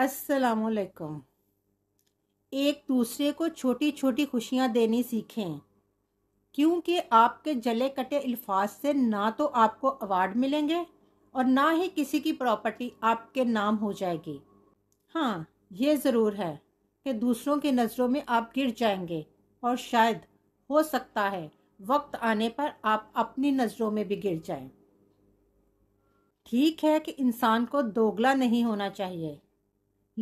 असलकुम एक दूसरे को छोटी छोटी खुशियाँ देनी सीखें क्योंकि आपके जले कटे अल्फाज से ना तो आपको अवार्ड मिलेंगे और ना ही किसी की प्रॉपर्टी आपके नाम हो जाएगी हाँ ये ज़रूर है कि दूसरों की नज़रों में आप गिर जाएंगे और शायद हो सकता है वक्त आने पर आप अपनी नज़रों में भी गिर जाएं। ठीक है कि इंसान को दोगला नहीं होना चाहिए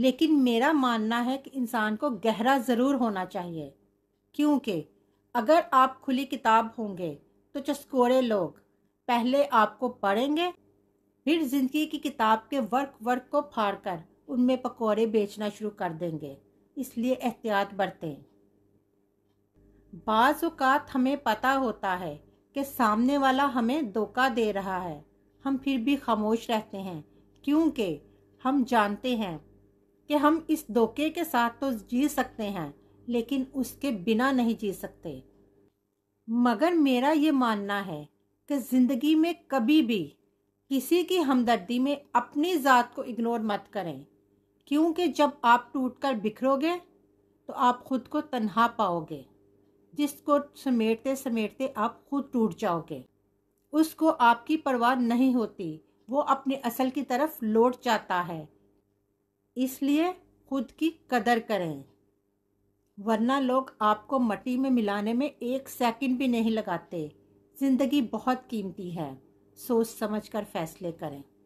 लेकिन मेरा मानना है कि इंसान को गहरा ज़रूर होना चाहिए क्योंकि अगर आप खुली किताब होंगे तो चस्कोरे लोग पहले आपको पढ़ेंगे फिर जिंदगी की किताब के वर्क वर्क को फाड़ कर उनमें पकौड़े बेचना शुरू कर देंगे इसलिए एहतियात बरतें बाज़ात हमें पता होता है कि सामने वाला हमें धोखा दे रहा है हम फिर भी खामोश रहते हैं क्योंकि हम जानते हैं कि हम इस धोखे के साथ तो जी सकते हैं लेकिन उसके बिना नहीं जी सकते मगर मेरा ये मानना है कि ज़िंदगी में कभी भी किसी की हमदर्दी में अपनी ज़ात को इग्नोर मत करें क्योंकि जब आप टूट कर बिखरोगे तो आप खुद को तन्हा पाओगे जिसको समेटते समेटते आप खुद टूट जाओगे उसको आपकी परवाह नहीं होती वो अपने असल की तरफ लौट जाता है इसलिए खुद की कदर करें वरना लोग आपको मट्टी में मिलाने में एक सेकंड भी नहीं लगाते ज़िंदगी बहुत कीमती है सोच समझ कर फैसले करें